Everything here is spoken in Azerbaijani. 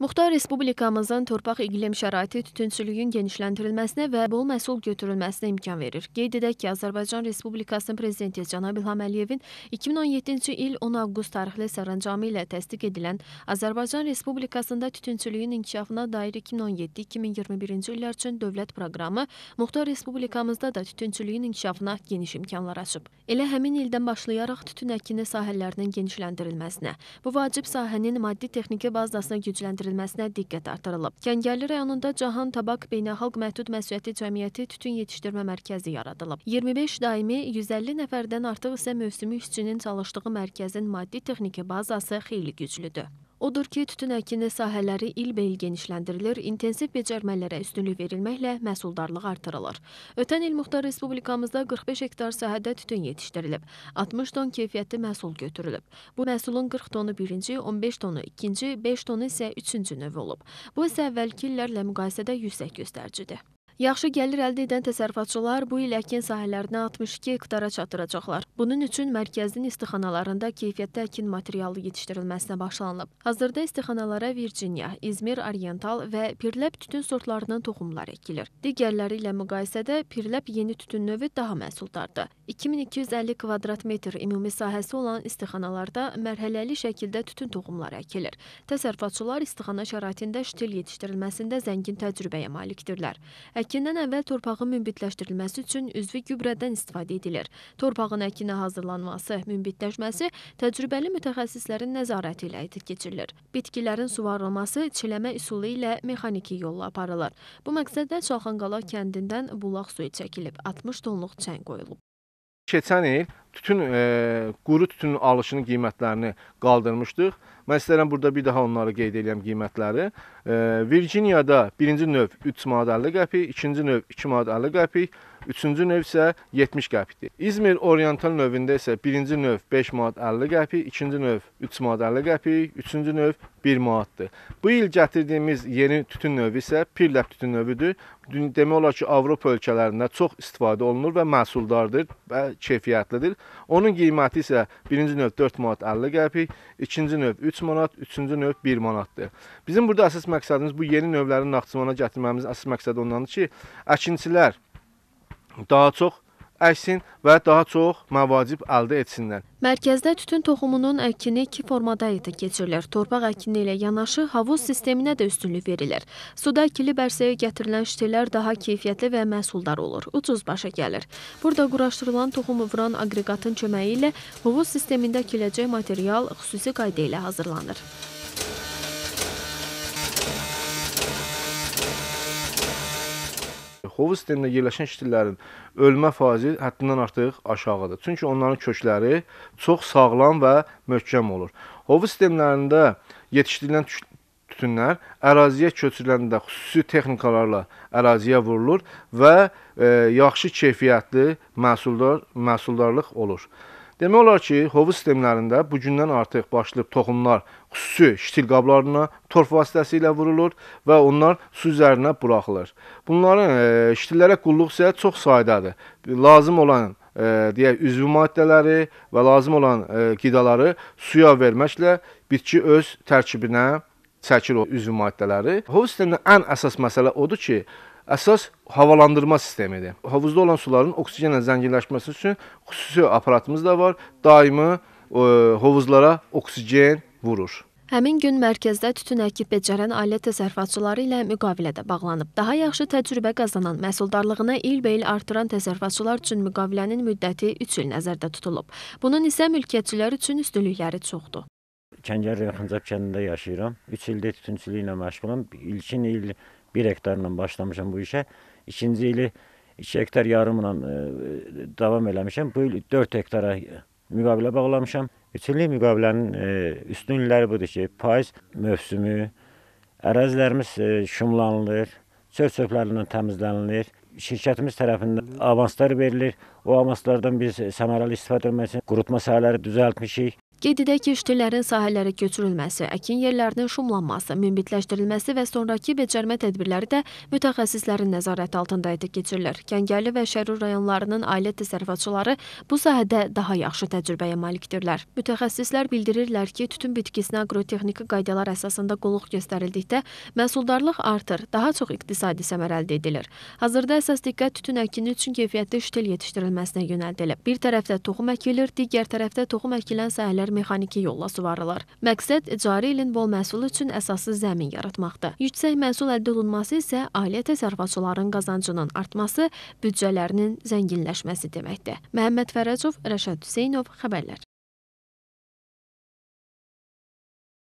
Muxtar Respublikamızın torpaq iqlim şəraiti tütünçülüyün genişləndirilməsinə və bol məhsul götürülməsinə imkan verir. Qeyd edək ki, Azərbaycan Respublikasının Prezidenti Cənab İlham Əliyevin 2017-ci il 10 avqust tarixli sərəncamı ilə təsdiq edilən Azərbaycan Respublikasında tütünçülüyün inkişafına dair 2017-2021-ci illər üçün dövlət proqramı Muxtar Respublikamızda da tütünçülüyün inkişafına geniş imkanlar açıb. Elə həmin ildən başlayaraq tütün əkini sahələrinin genişləndirilməsinə, bu vacib sahənin maddi texniki bazasına gücləndirilməsinə, yetişdirilməsinə diqqət artırılıb. Gəngəlli rayonunda Cahan Tabak Beynəlxalq Məhdud Məsuliyyətli Cəmiyyəti Tütün Yetişdirmə Mərkəzi yaradılıb. 25 daimi 150 nəfərdən artıq isə mövsümü işçinin çalışdığı mərkəzin maddi texniki bazası xeyli güclüdür. Odur ki, tütün əkini sahələri ilbəil genişləndirilir, intensiv becərmələrə üstünlük verilməklə məhsuldarlıq artırılır. Ötən il muxtar respublikamızda 45 hektar sahədə tütün yetişdirilib, 60 ton keyfiyyətli məhsul götürülüb. Bu məhsulun 40 tonu birinci, 15 tonu ikinci, 5 tonu isə üçüncü növ olub. Bu isə əvvəlki illərlə müqayisədə yüksək göstəricidir. Yaxşı gəlir əldə edən təsərrüfatçılar bu il əkin sahələrinə 62 hektara çatdıracaqlar. Bunun üçün mərkəzin istixanalarında keyfiyyətli əkin materialı yetişdirilməsinə başlanılıb. Hazırda istixanalara Virginia, İzmir Oriental və Pirləb tütün sortlarının toxumları əkilir. Digərləri ilə müqayisədə Pirləb yeni tütün növü daha məhsuldardır. 2250 kvadrat metr ümumi sahəsi olan istixanalarda mərhələli şəkildə tütün toxumları əkilir. Təsərrüfatçılar istixana şəraitində ştil yetişdirilməsində zəngin təcrübəyə malikdirlər. Əkin Əkindən əvvəl torpağın münbitləşdirilməsi üçün üzvü gübrədən istifadə edilir. Torpağın əkinə hazırlanması, münbitləşməsi təcrübəli mütəxəssislərin nəzarəti ilə həyata keçirilir. Bitkilərin suvarılması çiləmə üsulu ilə mexaniki yolla aparılır. Bu məqsədlə Çalxanqalaq kəndindən bulaq suyu çəkilib, 60 tonluq çəng qoyulub. Keçən il tütün e, quru tütünün alışının qiymətlərini qaldırmışdıq. Mən istəyirəm burada bir daha onları qeyd edəyəm qiymətləri. E, Virginiyada birinci növ 3 manat 50 qəpik, ikinci növ 2 manat 50 qəpik, üçüncü növ isə 70 qəpikdir. İzmir Oriental növündə isə birinci növ 5 manat 50 qəpik, ikinci növ 3 manat 50 qəpik, üçüncü növ 1 manatdır. Bu il gətirdiyimiz yeni tütün növü isə pirləb tütün növüdür. Demək olar ki, Avropa ölkələrində çox istifadə olunur və məhsuldardır və keyfiyyətlidir. Onun qiyməti isə birinci növ 4 manat 50 qəpik, ikinci növ 3 manat, üçüncü növ 1 manatdır. Bizim burada əsas məqsədimiz bu yeni növlərin Naxçıvana gətirməyimizin əsas məqsədi ondandır ki, əkinçilər daha çox əksin və daha çox məvacib əldə etsinlər. Mərkəzdə tütün toxumunun əkini iki formada həyata keçirilir. Torpaq əkini ilə yanaşı havuz sisteminə də üstünlük verilir. Suda ikili bərsəyə gətirilən şitlər daha keyfiyyətli və məhsuldar olur. Ucuz başa gəlir. Burada quraşdırılan toxumu vuran aqreqatın köməyi ilə hovuz sistemində əkiləcək material xüsusi qayda ilə hazırlanır. Xovuz sistemində yerləşən ştillərin ölmə faizi həddindən artıq aşağıdır. Çünki onların kökləri çox sağlam və möhkəm olur. Xovuz sistemlərində yetişdirilən tütünlər əraziyə köçürüləndə xüsusi texnikalarla əraziyə vurulur və e, yaxşı keyfiyyətli məhsuldar məhsuldarlıq olur. Demək olar ki, hovuz sistemlərində bu gündən artıq başlayıb toxumlar xüsusi ştil qablarına torf vasitəsilə vurulur və onlar su üzərinə buraxılır. Bunların e, ştillərə qulluq isə çox saydadır. Lazım olan ə, e, deyək üzvü maddələri və lazım olan ə, e, qidaları suya verməklə bitki öz tərkibinə çəkir o üzvü maddələri. Hov sistemində ən əsas məsələ odur ki, Əsas havalandırma sistemidir. Hovuzda olan suların oksigenlə zənginləşməsi üçün xüsusi aparatımız da var. Daimi ə, e, hovuzlara oksigen vurur. Həmin gün mərkəzdə tütün əkib becərən ailə təsərrüfatçıları ilə müqavilə də bağlanıb. Daha yaxşı təcrübə qazanan məhsuldarlığını ilbəil artıran təsərrüfatçılar üçün müqavilənin müddəti 3 il nəzərdə tutulub. Bunun isə mülkiyyətçilər üçün üstünlükləri çoxdur. Kəngər Yaxıncaq kəndində yaşayıram. 3 ildir tütünçülüklə məşğulam. İlkin il 1 hektarla başlamışam bu işə. İkinci ili 2 hektar yarımla e, davam eləmişəm. Bu il 4 hektara müqavilə bağlamışam. 3 illik müqavilənin e, üstünlükləri budur ki, payız mövsümü, ərazilərimiz e, şumlanılır, çöl-çöplərindən təmizlənilir. Şirkətimiz tərəfindən avanslar verilir. O avanslardan biz səmərəli istifadə etmək üçün qurutma sahələri düzəltmişik. Qeyd edək ki, işçilərin sahələrə köçürülməsi, əkin yerlərinin şumlanması, münbitləşdirilməsi və sonrakı becərmə tədbirləri də mütəxəssislərin nəzarəti altında idi keçirilir. Gəngəli və Şərur rayonlarının ailə təsərrüfatçıları bu sahədə daha yaxşı təcrübəyə malikdirlər. Mütəxəssislər bildirirlər ki, tütün bitkisinə agrotexniki qaydalar əsasında qulluq göstərildikdə məhsuldarlıq artır, daha çox iqtisadi səmər əldə edilir. Hazırda əsas diqqət tütün əkini üçün keyfiyyətli ştil yetişdirilməsinə yönəldilib. Bir tərəfdə toxum əkilir, digər tərəfdə toxum əkilən sahələr sahələr mexaniki yolla suvarılır. Məqsəd cari ilin bol məhsulu üçün əsaslı zəmin yaratmaqdır. Yüksək məhsul əldə olunması isə ailə təsərrüfatçıların qazancının artması, büdcələrinin zənginləşməsi deməkdir. Məhəmməd Fərəcov, Rəşad Hüseynov, xəbərlər.